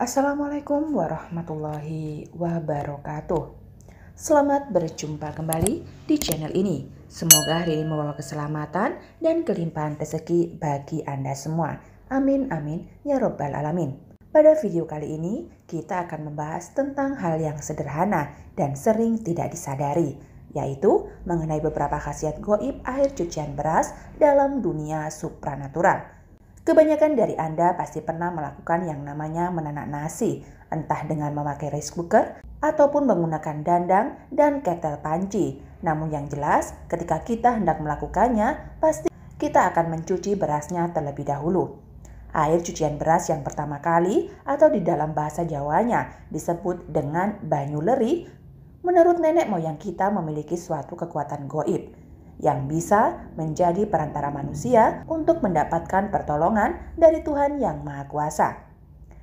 Assalamualaikum warahmatullahi wabarakatuh. Selamat berjumpa kembali di channel ini. Semoga hari ini membawa keselamatan dan kelimpahan rezeki bagi Anda semua. Amin amin ya robbal alamin. Pada video kali ini kita akan membahas tentang hal yang sederhana dan sering tidak disadari, yaitu mengenai beberapa khasiat goib air cucian beras dalam dunia supranatural. Kebanyakan dari Anda pasti pernah melakukan yang namanya menanak nasi, entah dengan memakai rice cooker ataupun menggunakan dandang dan ketel panci. Namun yang jelas, ketika kita hendak melakukannya, pasti kita akan mencuci berasnya terlebih dahulu. Air cucian beras yang pertama kali atau di dalam bahasa Jawanya disebut dengan banyu leri, menurut nenek moyang kita memiliki suatu kekuatan goib yang bisa menjadi perantara manusia untuk mendapatkan pertolongan dari Tuhan Yang Maha Kuasa.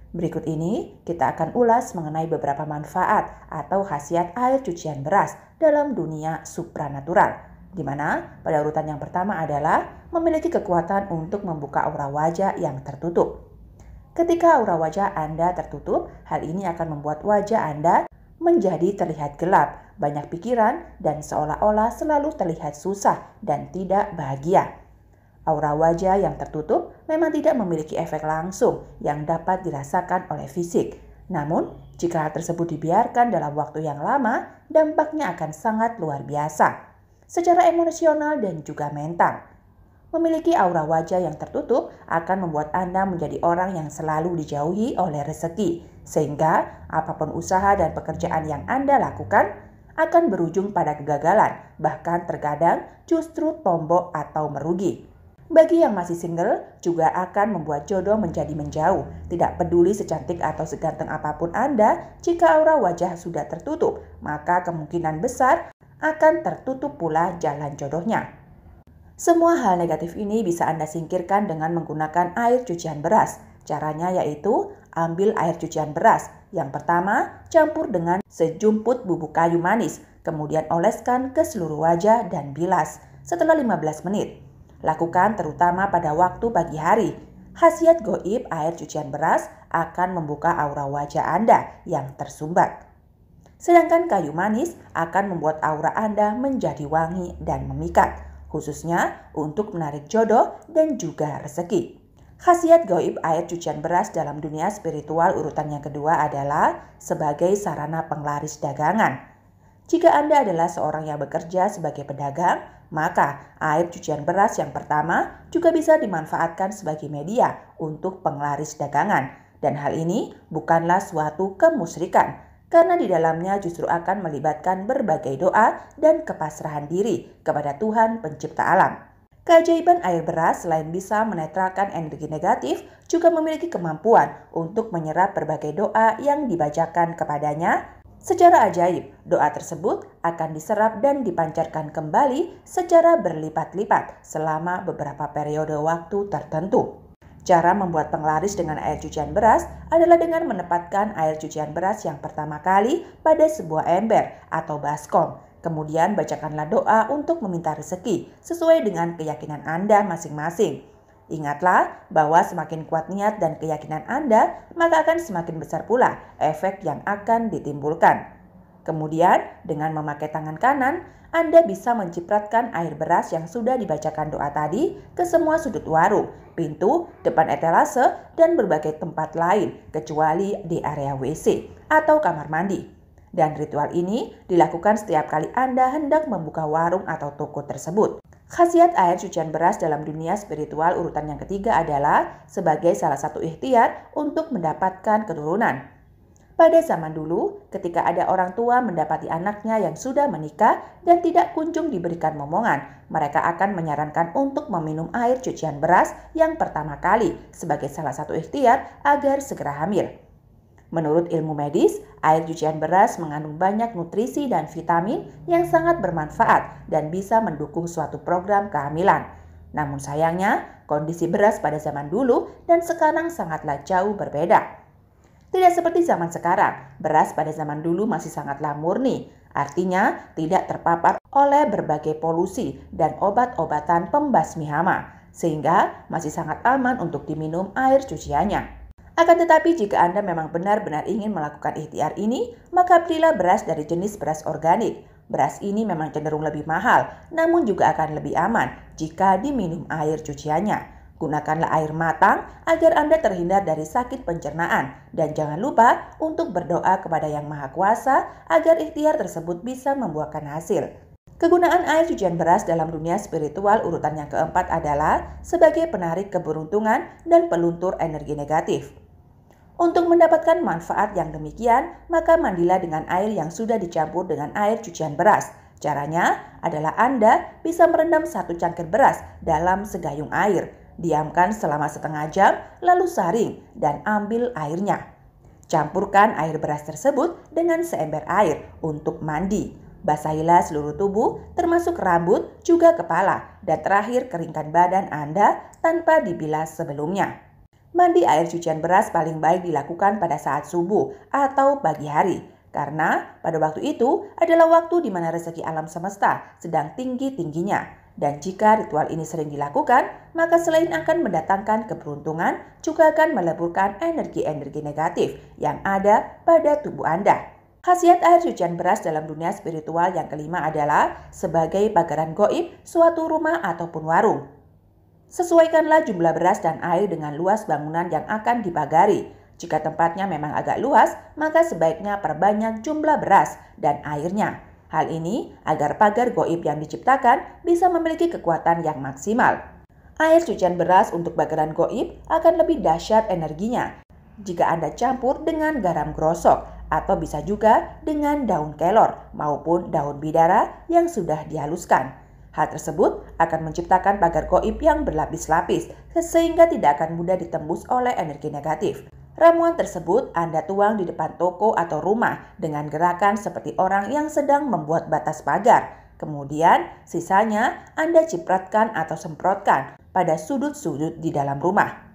Berikut ini kita akan ulas mengenai beberapa manfaat atau khasiat air cucian beras dalam dunia supranatural, di mana pada urutan yang pertama adalah memiliki kekuatan untuk membuka aura wajah yang tertutup. Ketika aura wajah Anda tertutup, hal ini akan membuat wajah Anda menjadi terlihat gelap, banyak pikiran, dan seolah-olah selalu terlihat susah dan tidak bahagia. Aura wajah yang tertutup memang tidak memiliki efek langsung yang dapat dirasakan oleh fisik. Namun, jika hal tersebut dibiarkan dalam waktu yang lama, dampaknya akan sangat luar biasa secara emosional dan juga mental. Memiliki aura wajah yang tertutup akan membuat Anda menjadi orang yang selalu dijauhi oleh rezeki, sehingga apapun usaha dan pekerjaan yang Anda lakukan akan berujung pada kegagalan, bahkan terkadang justru tombok atau merugi. Bagi yang masih single, juga akan membuat jodoh menjadi menjauh. Tidak peduli secantik atau seganteng apapun Anda, jika aura wajah sudah tertutup, maka kemungkinan besar akan tertutup pula jalan jodohnya. Semua hal negatif ini bisa Anda singkirkan dengan menggunakan air cucian beras. Caranya yaitu ambil air cucian beras. Yang pertama, campur dengan sejumput bubuk kayu manis, kemudian oleskan ke seluruh wajah dan bilas setelah 15 menit. Lakukan terutama pada waktu pagi hari. Khasiat goib air cucian beras akan membuka aura wajah Anda yang tersumbat. Sedangkan kayu manis akan membuat aura Anda menjadi wangi dan memikat, khususnya untuk menarik jodoh dan juga rezeki. Khasiat goib air cucian beras dalam dunia spiritual urutan yang kedua adalah sebagai sarana penglaris dagangan. Jika Anda adalah seorang yang bekerja sebagai pedagang, maka air cucian beras yang pertama juga bisa dimanfaatkan sebagai media untuk penglaris dagangan. Dan hal ini bukanlah suatu kemusrikan, karena di dalamnya justru akan melibatkan berbagai doa dan kepasrahan diri kepada Tuhan pencipta alam. Keajaiban air beras selain bisa menetralkan energi negatif, juga memiliki kemampuan untuk menyerap berbagai doa yang dibacakan kepadanya. Secara ajaib, doa tersebut akan diserap dan dipancarkan kembali secara berlipat-lipat selama beberapa periode waktu tertentu. Cara membuat penglaris dengan air cucian beras adalah dengan menempatkan air cucian beras yang pertama kali pada sebuah ember atau baskom Kemudian bacakanlah doa untuk meminta rezeki sesuai dengan keyakinan Anda masing-masing. Ingatlah bahwa semakin kuat niat dan keyakinan Anda, maka akan semakin besar pula efek yang akan ditimbulkan. Kemudian, dengan memakai tangan kanan, Anda bisa mencipratkan air beras yang sudah dibacakan doa tadi ke semua sudut warung, pintu, depan etalase, dan berbagai tempat lain, kecuali di area WC atau kamar mandi. Dan ritual ini dilakukan setiap kali Anda hendak membuka warung atau toko tersebut. Khasiat air cucian beras dalam dunia spiritual urutan yang ketiga adalah sebagai salah satu ikhtiar untuk mendapatkan keturunan. Pada zaman dulu, ketika ada orang tua mendapati anaknya yang sudah menikah dan tidak kunjung diberikan momongan, mereka akan menyarankan untuk meminum air cucian beras yang pertama kali sebagai salah satu ikhtiar agar segera hamil. Menurut ilmu medis, air cucian beras mengandung banyak nutrisi dan vitamin yang sangat bermanfaat dan bisa mendukung suatu program kehamilan. Namun sayangnya, kondisi beras pada zaman dulu dan sekarang sangatlah jauh berbeda. Tidak seperti zaman sekarang, beras pada zaman dulu masih sangatlah murni, artinya tidak terpapar oleh berbagai polusi dan obat-obatan pembasmi hama, sehingga masih sangat aman untuk diminum air cuciannya. Akan tetapi jika Anda memang benar-benar ingin melakukan ikhtiar ini, maka belilah beras dari jenis beras organik. Beras ini memang cenderung lebih mahal, namun juga akan lebih aman jika diminum air cuciannya. Gunakanlah air matang agar Anda terhindar dari sakit pencernaan dan jangan lupa untuk berdoa kepada Yang Maha Kuasa agar ikhtiar tersebut bisa membuahkan hasil. Kegunaan air cucian beras dalam dunia spiritual urutan yang keempat adalah sebagai penarik keberuntungan dan peluntur energi negatif. Untuk mendapatkan manfaat yang demikian, maka mandilah dengan air yang sudah dicampur dengan air cucian beras. Caranya adalah Anda bisa merendam satu cangkir beras dalam segayung air. Diamkan selama setengah jam, lalu saring dan ambil airnya. Campurkan air beras tersebut dengan seember air untuk mandi. Basahilah seluruh tubuh, termasuk rambut, juga kepala, dan terakhir keringkan badan Anda tanpa dibilas sebelumnya. Mandi air cucian beras paling baik dilakukan pada saat subuh atau pagi hari, karena pada waktu itu adalah waktu di mana rezeki alam semesta sedang tinggi-tingginya. Dan jika ritual ini sering dilakukan, maka selain akan mendatangkan keberuntungan, juga akan meleburkan energi-energi negatif yang ada pada tubuh Anda. Khasiat air cucian beras dalam dunia spiritual yang kelima adalah sebagai pagaran goib suatu rumah ataupun warung. Sesuaikanlah jumlah beras dan air dengan luas bangunan yang akan dipagari. Jika tempatnya memang agak luas, maka sebaiknya perbanyak jumlah beras dan airnya. Hal ini agar pagar goib yang diciptakan bisa memiliki kekuatan yang maksimal. Air cucian beras untuk bakaran goib akan lebih dahsyat energinya jika Anda campur dengan garam grosok atau bisa juga dengan daun kelor maupun daun bidara yang sudah dihaluskan. Hal tersebut akan menciptakan pagar goib yang berlapis-lapis, sehingga tidak akan mudah ditembus oleh energi negatif. Ramuan tersebut Anda tuang di depan toko atau rumah dengan gerakan seperti orang yang sedang membuat batas pagar. Kemudian, sisanya Anda cipratkan atau semprotkan pada sudut-sudut di dalam rumah.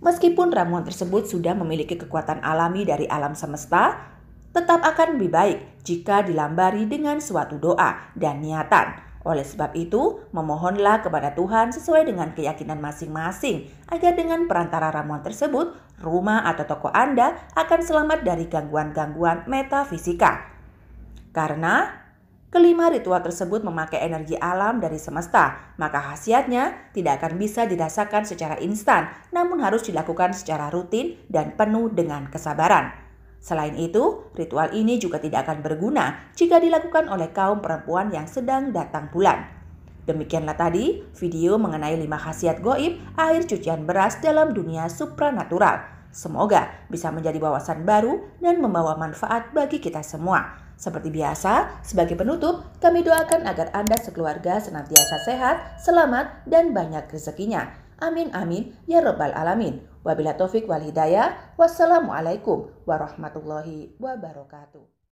Meskipun ramuan tersebut sudah memiliki kekuatan alami dari alam semesta, tetap akan lebih baik jika dilambari dengan suatu doa dan niatan. Oleh sebab itu, memohonlah kepada Tuhan sesuai dengan keyakinan masing-masing, agar dengan perantara ramuan tersebut, rumah atau toko Anda akan selamat dari gangguan-gangguan metafisika. Karena kelima ritual tersebut memakai energi alam dari semesta, maka khasiatnya tidak akan bisa dirasakan secara instan, namun harus dilakukan secara rutin dan penuh dengan kesabaran. Selain itu, ritual ini juga tidak akan berguna jika dilakukan oleh kaum perempuan yang sedang datang bulan. Demikianlah tadi video mengenai 5 khasiat goib air cucian beras dalam dunia supranatural. Semoga bisa menjadi wawasan baru dan membawa manfaat bagi kita semua. Seperti biasa, sebagai penutup, kami doakan agar Anda sekeluarga senantiasa sehat, selamat, dan banyak rezekinya. Amin, amin, ya Rabbal 'Alamin. Wabila taufik wal hidayah. Wassalamualaikum warahmatullahi wabarakatuh.